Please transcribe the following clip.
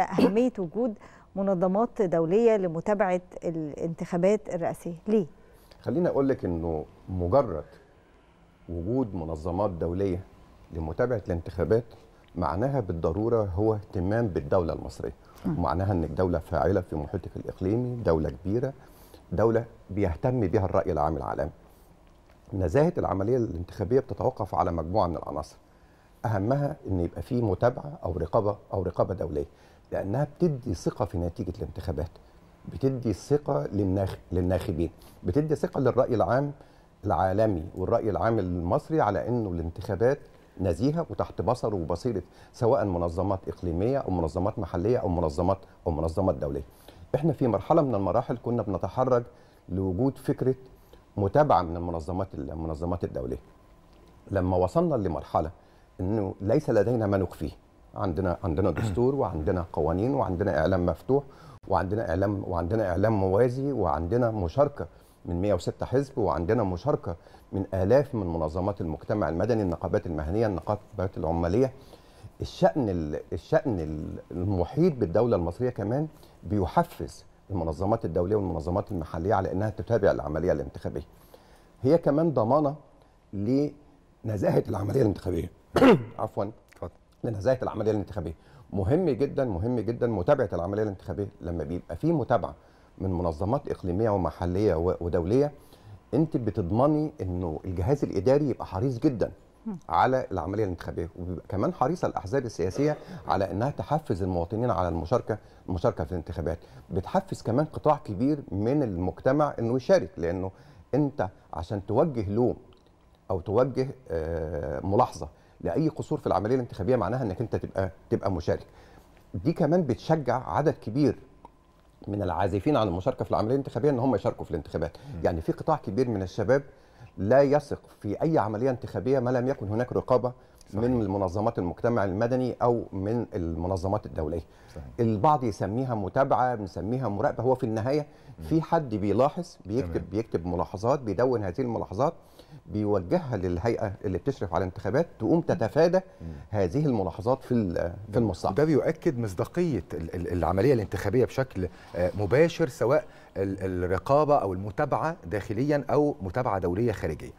أهمية وجود منظمات دولية لمتابعة الانتخابات الرئاسية ليه؟ خليني أقول لك أنه مجرد وجود منظمات دولية لمتابعة الانتخابات معناها بالضرورة هو اهتمام بالدولة المصرية ومعناها أن الدولة فاعلة في محيطك الإقليمي دولة كبيرة دولة بيهتم بها الرأي العام العالمي نزاهة العملية الانتخابية بتتوقف على مجموعة من العناصر أهمها أن يبقى في متابعة أو رقابة أو رقابة دولية لانها بتدي ثقه في نتيجه الانتخابات بتدي ثقه للناخ... للناخبين بتدي ثقه للراي العام العالمي والراي العام المصري على انه الانتخابات نزيهه وتحت بصره وبصيره سواء منظمات اقليميه او منظمات محليه او منظمات او منظمات دوليه. احنا في مرحله من المراحل كنا بنتحرج لوجود فكره متابعه من المنظمات المنظمات الدوليه. لما وصلنا لمرحله انه ليس لدينا ما نخفيه عندنا عندنا دستور وعندنا قوانين وعندنا اعلام مفتوح وعندنا اعلام وعندنا اعلام موازي وعندنا مشاركه من 106 حزب وعندنا مشاركه من الاف من منظمات المجتمع المدني النقابات المهنيه النقابات العماليه الشان الشان المحيط بالدوله المصريه كمان بيحفز المنظمات الدوليه والمنظمات المحليه على انها تتابع العمليه الانتخابيه هي كمان ضمانه لنزاهه العمليه الانتخابيه عفوا من هزاية العملية الانتخابية مهم جدا مهم جدا متابعة العملية الانتخابية لما بيبقى في متابعة من منظمات إقليمية ومحلية ودولية أنت بتضمني أنه الجهاز الإداري يبقى حريص جدا على العمليه الانتخابيه وبيبقى كمان حريصه الاحزاب السياسيه على انها تحفز المواطنين على المشاركه المشاركه في الانتخابات بتحفز كمان قطاع كبير من المجتمع انه يشارك لانه انت عشان توجه لوم او توجه آه، ملاحظه لاي قصور في العمليه الانتخابيه معناها انك انت تبقى تبقى مشارك دي كمان بتشجع عدد كبير من العازفين عن المشاركه في العمليه الانتخابيه ان هم يشاركوا في الانتخابات يعني في قطاع كبير من الشباب لا يثق في اي عمليه انتخابيه ما لم يكن هناك رقابه من منظمات المجتمع المدني او من المنظمات الدوليه صحيح. البعض يسميها متابعه بنسميها مراقبه هو في النهايه في حد بيلاحظ بيكتب تمام. بيكتب ملاحظات بيدون هذه الملاحظات بيوجهها للهيئه اللي بتشرف على الانتخابات تقوم تتفادى هذه الملاحظات في في المستقبل ده بيؤكد مصداقيه العمليه الانتخابيه بشكل آه، مباشر سواء الرقابه او المتابعه داخليا او متابعه دوليه خارجيه